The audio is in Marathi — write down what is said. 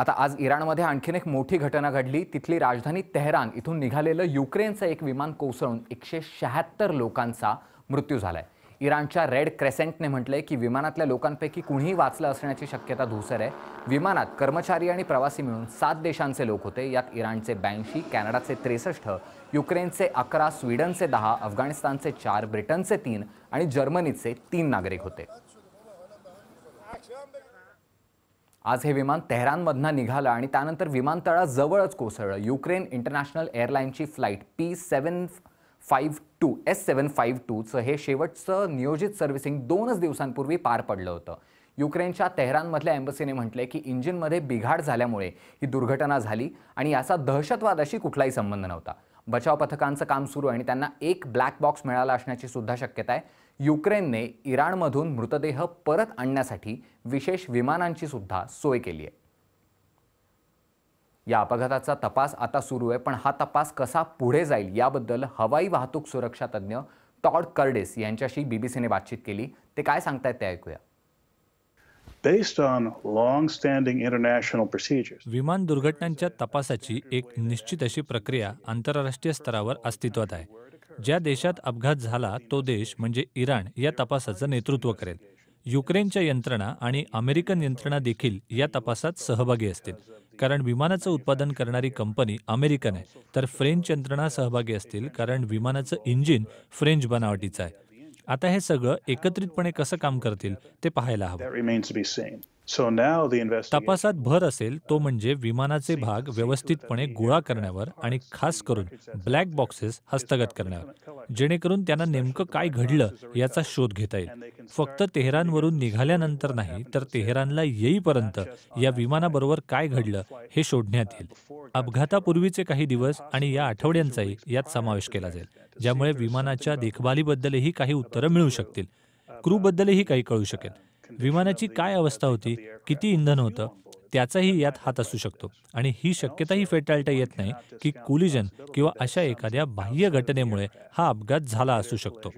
आता आज इराणमध्ये आणखीन एक मोठी घटना घडली तिथली राजधानी तेहरान इथून निघालेलं युक्रेनचं एक विमान कोसळून एकशे शहात्तर लोकांचा मृत्यू झाला आहे इराणच्या रेड क्रेसेंटने म्हटलंय की विमानातल्या लोकांपैकी कुणीही वाचलं असण्याची शक्यता धुसर आहे विमानात कर्मचारी आणि प्रवासी मिळून सात देशांचे लोक होते यात इराणचे ब्याऐंशी कॅनडाचे त्रेसष्ट युक्रेनचे अकरा स्वीडनचे दहा अफगाणिस्तानचे चार ब्रिटनचे तीन आणि जर्मनीचे तीन नागरिक होते आज हे विमान तेहरानमधनं निघालं आणि त्यानंतर विमानतळाजवळच कोसळलं युक्रेन इंटरनॅशनल एअरलाईनची flight P seven five two S seven five टूचं हे शेवटचं नियोजित सर्व्हिसिंग दोनच दिवसांपूर्वी पार पडलं होतं युक्रेनच्या तेहरानमधल्या एम्बसीने म्हटलंय की इंजिनमध्ये बिघाड झाल्यामुळे ही दुर्घटना झाली आणि याचा दहशतवादाशी कुठलाही संबंध नव्हता बचाव पथकांचं काम सुरू आहे आणि त्यांना एक ब्लॅक बॉक्स मिळाला असण्याची सुद्धा शक्यता आहे युक्रेनने इराणमधून मृतदेह परत आणण्यासाठी विशेष विमानांची सुद्धा सोय केली आहे या अपघाताचा तपास आता सुरू आहे पण हा तपास कसा पुढे जाईल याबद्दल हवाई वाहतूक सुरक्षा तज्ज्ञ टॉड कर्डेस यांच्याशी बीबीसीने बातचीत केली ते काय सांगतायत ते ऐकूया विमान दुर्घटनांच्या तपासाची एक निश्चित अशी प्रक्रिया आंतरराष्ट्रीय स्तरावर अस्तित्वात आहे ज्या देशात अपघात झाला तो देश म्हणजे इराण या तपासाचं नेतृत्व करेल युक्रेनच्या यंत्रणा आणि अमेरिकन यंत्रणा देखील या तपासात सहभागी असतील कारण विमानाचं उत्पादन करणारी कंपनी अमेरिकन आहे तर फ्रेंच यंत्रणा सहभागी असतील कारण विमानाचं इंजिन फ्रेंच बनावटीचं आहे आता हे सगळं एकत्रितपणे कसं काम करतील ते पाहायला हवं तपासात भर असेल तो म्हणजे विमानाचे भाग व्यवस्थितपणे गोळा करण्यावर आणि खास करून ब्लॅक बॉक्सेस हस्तगत करण्यावर जेणेकरून त्यांना नेमकं काय घडलं याचा शोध घेता येईल फक्त तेहरानवरून निघाल्यानंतर नाही तर तेहरानला येईपर्यंत या विमानाबरोबर काय घडलं हे शोधण्यात येईल अपघातापूर्वीचे काही दिवस आणि या आठवड्यांचाही यात समावेश केला जाईल ज्यामुळे विमानाच्या देखभालीबद्दलही काही उत्तरं मिळू शकतील क्रूबद्दलही काही कळू शकेल विमानाची काय अवस्था होती किती इंधन होतं त्याचाही यात हात असू शकतो आणि ही शक्यताही फेटाळता येत नाही की कुलिजन किंवा अशा एखाद्या बाह्य घटनेमुळे हा अपघात झाला असू शकतो